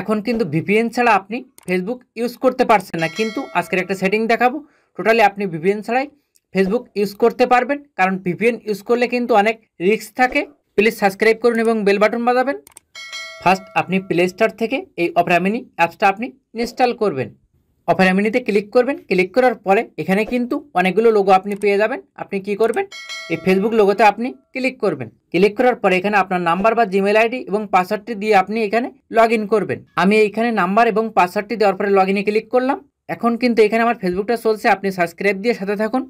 এখন কিন্তু ভিপিএন ছাড়া আপনি ফেসবুক ইউজ করতে পারছেন না কিন্তু আজকের একটা সেটিং দেখাবো টোটালি আপনি ভিপিএন ছাড়াই ফেসবুক ইউজ করতে পারবেন কারণ ভিপিএন ইউজ করলে কিন্তু অনেক রিস্ক থাকে প্লিজ সাবস্ক্রাইব করুন এবং বেল বাটন বাজাবেন ফার্স্ট আপনি প্লে স্টোর থেকে এই অপরামিনি অ্যাপসটা আপনি ইনস্টল করবেন অফার অ্যামিনিতে ক্লিক করবেন ক্লিক করার পরে এখানে কিন্তু অনেকগুলো লোগো আপনি পেয়ে যাবেন আপনি কি করবেন এই ফেসবুক লোগোতে আপনি ক্লিক করবেন ক্লিক করার পরে এখানে আপনার নাম্বার বা জিমেল আইডি এবং পাসওয়ার্ডটি দিয়ে আপনি এখানে লগ করবেন আমি এখানে নাম্বার এবং পাসওয়ার্ডটি দেওয়ার পরে লগ ক্লিক করলাম এখন কিন্তু এখানে আমার ফেসবুকটা চলছে আপনি সাবস্ক্রাইব দিয়ে সাথে থাকুন